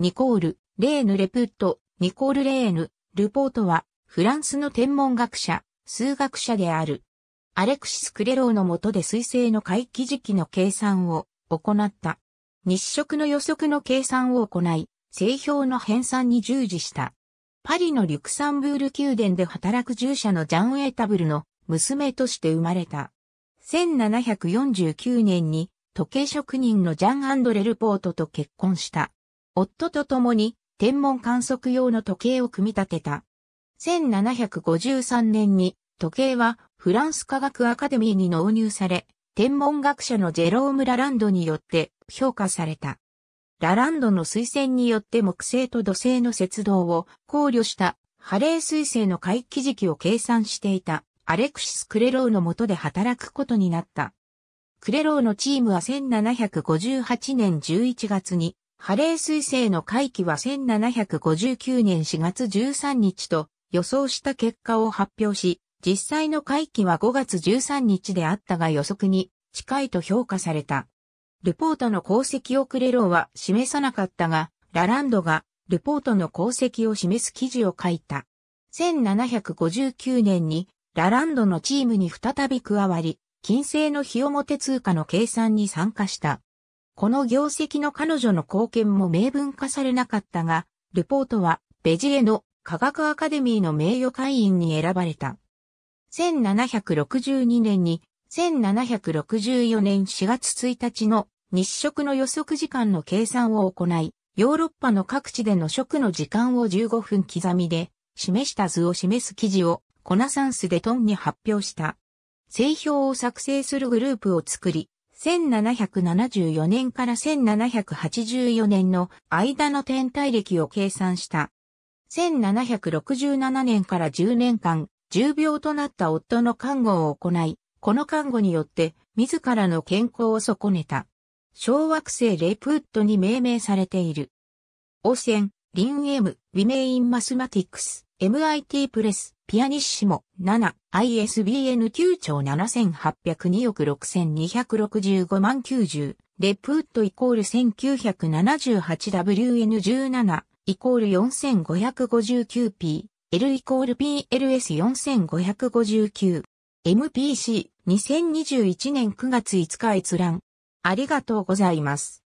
ニコール、レーヌ・レプット、ニコール・レーヌ、ルポートは、フランスの天文学者、数学者である。アレクシス・クレローの下で水星の回帰時期の計算を行った。日食の予測の計算を行い、製氷の編纂に従事した。パリのリュクサンブール宮殿で働く従者のジャン・エータブルの娘として生まれた。1749年に時計職人のジャン・アンドレ・ルポートと結婚した。夫と共に天文観測用の時計を組み立てた。1753年に時計はフランス科学アカデミーに納入され、天文学者のジェローム・ラランドによって評価された。ラランドの推薦によって木星と土星の接動を考慮したハレー彗星の回帰時期を計算していたアレクシス・クレローの下で働くことになった。クレローのチームは1758年11月にハレー彗星の回帰は1759年4月13日と予想した結果を発表し、実際の回帰は5月13日であったが予測に近いと評価された。ルポートの功績をクレローは示さなかったが、ラランドがルポートの功績を示す記事を書いた。1759年にラランドのチームに再び加わり、金星の日表通貨の計算に参加した。この業績の彼女の貢献も明文化されなかったが、ルポートはベジエの科学アカデミーの名誉会員に選ばれた。1762年に1764年4月1日の日食の予測時間の計算を行い、ヨーロッパの各地での食の時間を15分刻みで示した図を示す記事をコナサンスでトンに発表した。製表を作成するグループを作り、1774年から1784年の間の天体歴を計算した。1767年から10年間、重病となった夫の看護を行い、この看護によって自らの健康を損ねた。小惑星レプウッドに命名されている。汚染、リンエム、ウィメインマスマティックス、MIT プレス、ピアニッシモ、7、ISBN 9兆7802億6265万90、レプートイコール 1978WN17 イコール 4559P、L イコール PLS4559、MPC2021 年9月5日閲覧。ありがとうございます。